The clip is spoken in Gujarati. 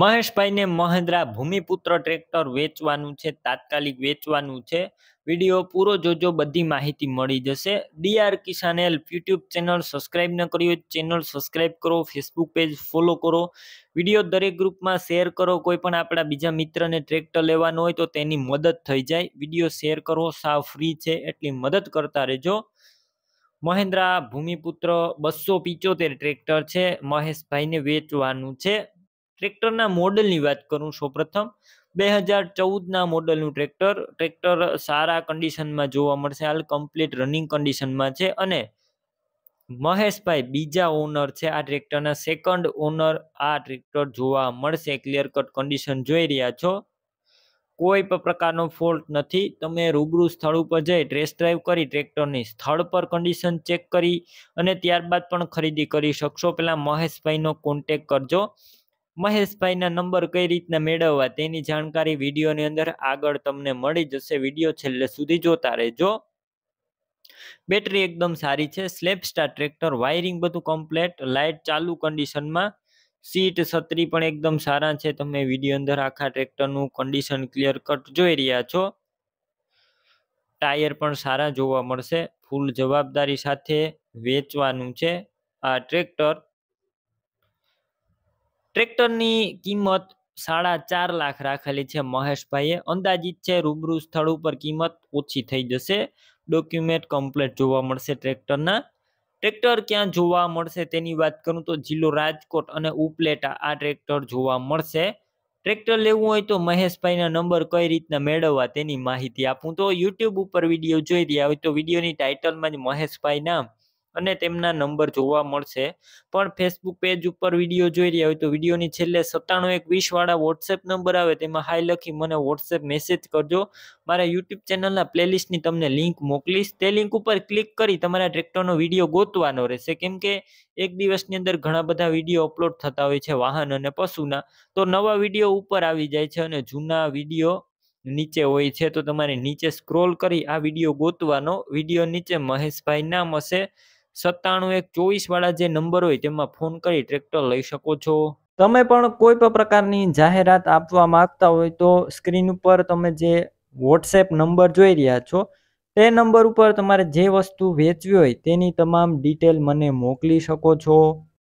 મહેશભાઈને મહેન્દ્રા ભૂમિપુત્ર ટ્રેક્ટર વેચવાનું છે તાત્કાલિક વેચવાનું છે વિડીયો પૂરો જોજો બધી માહિતી મળી જશે DR Kisan YouTube channel subscribe ન કરી હોય ચેનલ સબસ્ક્રાઈબ કરો ફેસબુક પેજ ફોલો કરો વિડીયો દરેક ગ્રુપમાં શેર કરો કોઈ પણ આપણા બીજા મિત્રને ટ્રેક્ટર લેવાનું હોય તો તેની મદદ થઈ જાય વિડીયો શેર કરો સાવ ફ્રી છે એટલી મદદ કરતા રહેજો મહેન્દ્રા ભૂમિપુત્ર બસો પિચોતેર ટ્રેક્ટર છે મહેશભાઈને વેચવાનું છે ટ્રેક્ટરના મોડલની વાત કરું સૌપ્રથમ બે હજાર ચૌદના મોડલનું ટ્રેક્ટર ટ્રેક્ટર સારા કન્ડિશનમાં જોવા મળશે હાલ કમ્પ્લીટ રનિંગ કન્ડિશનમાં છે અને મહેશભાઈ બીજા ઓનર છે આ ટ્રેક્ટરના સેકન્ડ ઓનર આ ટ્રેક્ટર જોવા મળશે ક્લિયર કટ કન્ડિશન જોઈ રહ્યા છો કોઈ પણ પ્રકારનો ફોલ્ટ નથી તમે રૂબરૂ સ્થળ ઉપર જઈ ટેસ્ટ ડ્રાઈવ કરી ટ્રેક્ટરની સ્થળ પર કન્ડિશન ચેક કરી અને ત્યારબાદ પણ ખરીદી કરી શકશો પહેલાં મહેશભાઈનો કોન્ટેક કરજો મહેશભાઈના નંબર કઈ રીતના મેળવવા તેની જાણકારી વિડીયોની અંદર આગળ તમને મળી જશે વિડીયો છેલ્લે સુધી જોતા રહેજો બેટરી એકદમ સારી છે સ્લેપ સ્ટાર ટ્રેક્ટર વાયરિંગ બધું કમ્પ્લેટ લાઇટ ચાલુ કન્ડિશનમાં સીટ છત્રી પણ એકદમ સારા છે તમે વિડીયો અંદર આખા ટ્રેક્ટરનું કન્ડિશન ક્લિયર કટ જોઈ રહ્યા છો ટાયર પણ સારા જોવા મળશે ફૂલ જવાબદારી સાથે વેચવાનું છે આ ટ્રેક્ટર ટ્રેક્ટરની કિંમત સાડા ચાર લાખ રાખેલી છે મહેશભાઈએ અંદાજિત છે રૂબરૂ સ્થળ ઉપર કિંમત ઓછી થઈ જશે ડોક્યુમેન્ટ કમ્પ્લેટ જોવા મળશે ટ્રેક્ટરના ટ્રેક્ટર ક્યાં જોવા મળશે તેની વાત કરું તો જિલ્લો રાજકોટ અને ઉપલેટા આ ટ્રેક્ટર જોવા મળશે ટ્રેક્ટર લેવું હોય તો મહેશભાઈના નંબર કઈ રીતના મેળવવા તેની માહિતી આપું તો યુટ્યુબ ઉપર વિડીયો જોઈ રહ્યા હોય તો વિડીયોની ટાઇટલમાં જ મહેશભાઈ નામ અને તેમના નંબર જોવા મળશે પણ ફેસબુક પેજ ઉપર વિડીયો જોઈ રહ્યા હોય તો વિડીયોની છેલ્લે સત્તાણું એક વીસ વાળા વોટ્સએપ નંબર આવે તેમાં હાઈ લખી મને વોટ્સએપ મેસેજ કરજો મારા યુટ્યુબ ચેનલના પ્લેલિસ્ટની તમને લિંક મોકલીશ તે લિંક ઉપર ક્લિક કરી તમારા ટ્રેક્ટરનો વિડીયો ગોતવાનો રહેશે કેમ કે એક દિવસની અંદર ઘણા બધા વિડીયો અપલોડ થતા હોય છે વાહન અને પશુના તો નવા વિડીયો ઉપર આવી જાય છે અને જૂના વિડીયો નીચે હોય છે તો તમારે નીચે સ્ક્રોલ કરી આ વિડીયો ગોતવાનો વિડીયો નીચે મહેશભાઈ નામ હશે સત્તાણું એક ચોવીસ વાળા જે નંબર હોય તેમાં ફોન કરી ટ્રેક્ટર લઈ શકો છો તમે પણ કોઈ પણ પ્રકારની જાહેરાત આપવા માંગતા હોય તો સ્ક્રીન ઉપર તમે જે વોટ્સએપ નંબર જોઈ રહ્યા છો તે નંબર ઉપર તમારે જે વસ્તુ વેચવી હોય તેની તમામ ડિટેલ મને મોકલી શકો છો